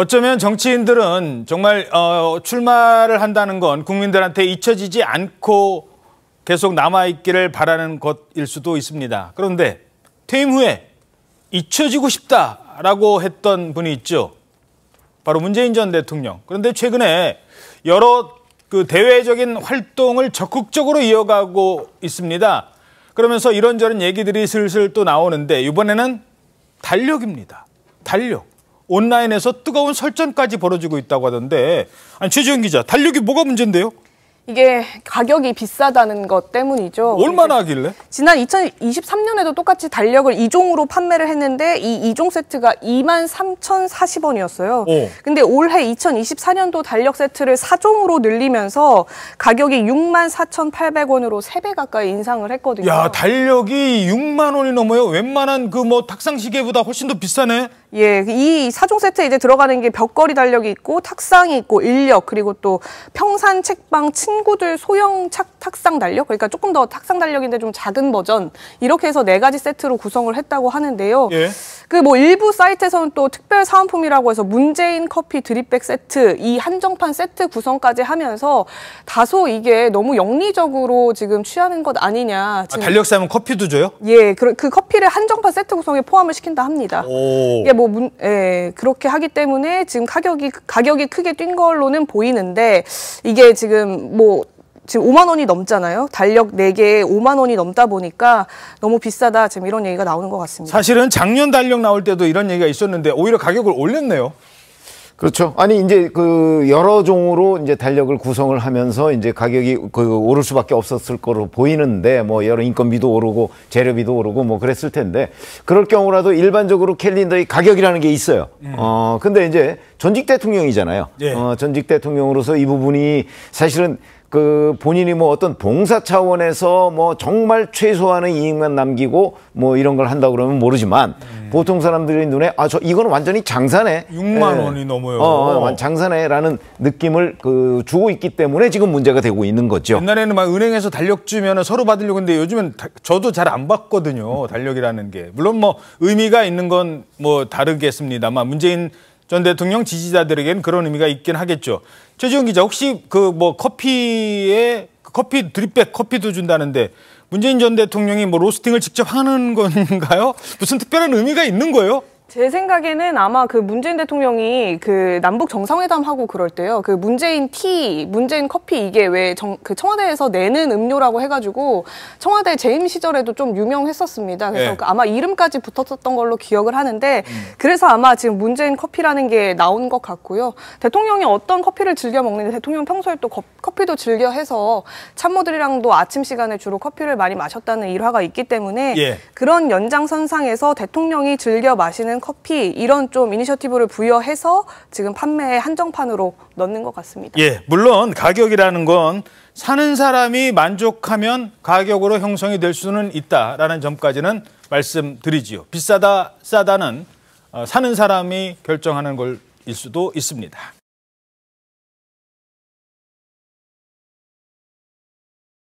어쩌면 정치인들은 정말 어, 출마를 한다는 건 국민들한테 잊혀지지 않고 계속 남아있기를 바라는 것일 수도 있습니다. 그런데 퇴임 후에 잊혀지고 싶다라고 했던 분이 있죠. 바로 문재인 전 대통령. 그런데 최근에 여러 그 대외적인 활동을 적극적으로 이어가고 있습니다. 그러면서 이런저런 얘기들이 슬슬 또 나오는데 이번에는 달력입니다. 달력. 온라인에서 뜨거운 설전까지 벌어지고 있다고 하던데 아니 최지현 기자 달력이 뭐가 문제인데요? 이게 가격이 비싸다는 것 때문이죠. 얼마나 하길래? 지난 2023년에도 똑같이 달력을 2종으로 판매를 했는데 이 2종 세트가 23,040원이었어요. 오. 근데 올해 2024년도 달력 세트를 4종으로 늘리면서 가격이 64,800원으로 3배 가까이 인상을 했거든요. 야, 달력이 6만 원이 넘어요. 웬만한 그 뭐 탁상 시계보다 훨씬 더 비싸네. 예, 이 4종 세트에 이제 들어가는 게 벽걸이 달력이 있고 탁상이 있고 인력 그리고 또 평산 책방 층 친구들 소형 착, 탁상 달력 그러니까 조금 더 탁상 달력인데 좀 작은 버전 이렇게 해서 네 가지 세트로 구성을 했다고 하는데요. 예. 그뭐 일부 사이트에서는 또 특별 사은품이라고 해서 문재인 커피 드립백 세트 이 한정판 세트 구성까지 하면서 다소 이게 너무 영리적으로 지금 취하는 것 아니냐. 아, 지금. 아, 달력 사면 커피도 줘요? 예, 그, 그 커피를 한정판 세트 구성에 포함을 시킨다 합니다. 오. 이뭐 예, 문, 예, 그렇게 하기 때문에 지금 가격이 가격이 크게 뛴 걸로는 보이는데 이게 지금 뭐 지금 5만 원이 넘잖아요. 달력 4개에 5만 원이 넘다 보니까 너무 비싸다. 지금 이런 얘기가 나오는 것 같습니다. 사실은 작년 달력 나올 때도 이런 얘기가 있었는데 오히려 가격을 올렸네요. 그렇죠. 아니 이제 그 여러 종으로 이제 달력을 구성을 하면서 이제 가격이 그 오를 수밖에 없었을 거로 보이는데 뭐 여러 인건비도 오르고 재료비도 오르고 뭐 그랬을 텐데 그럴 경우라도 일반적으로 캘린더의 가격이라는 게 있어요. 네. 어 근데 이제 전직 대통령이잖아요. 네. 어 전직 대통령으로서 이 부분이 사실은 그 본인이 뭐 어떤 봉사 차원에서 뭐 정말 최소한의 이익만 남기고 뭐 이런 걸 한다 그러면 모르지만 음. 음. 보통 사람들의 눈에 아 저이거는 완전히 장사네. 6만 네. 예. 원이 넘어요. 어, 어, 장사네라는 느낌을 그 주고 있기 때문에 지금 문제가 되고 있는 거죠. 옛날에는 막 은행에서 달력 주면 서로 받으려고 했는데요즘은 다, 저도 잘 안 받거든요. 달력이라는 게 물론 뭐 의미가 있는 건 뭐 다르겠습니다만 문재인 전 대통령 지지자들에게는 그런 의미가 있긴 하겠죠. 최지훈 기자 혹시 그 뭐 커피에 커피 드립백 커피도 준다는데 문재인 전 대통령이 뭐 로스팅을 직접 하는 건가요? 무슨 특별한 의미가 있는 거예요? 제 생각에는 아마 그 문재인 대통령이 그 남북 정상회담 하고 그럴 때요. 그 문재인 티, 문재인 커피 이게 왜그 청와대에서 내는 음료라고 해가지고 청와대 재임 시절에도 좀 유명했었습니다. 그래서 네. 그 아마 이름까지 붙었었던 걸로 기억을 하는데 음. 그래서 아마 지금 문재인 커피라는 게 나온 것 같고요. 대통령이 어떤 커피를 즐겨 먹는지 대통령 평소에 또 커피도 즐겨 해서 참모들이랑도 아침 시간에 주로 커피를 많이 마셨다는 일화가 있기 때문에 예. 그런 연장선상에서 대통령이 즐겨 마시는 있는 커피 이런 좀 이니셔티브를 부여해서 지금 판매 한정판으로 넣는 것 같습니다. 예, 물론 가격이라는 건 사는 사람이 만족하면 가격으로 형성이 될 수는 있다라는 점까지는 말씀드리지요. 비싸다 싸다는 어, 사는 사람이 결정하는 걸일 수도 있습니다.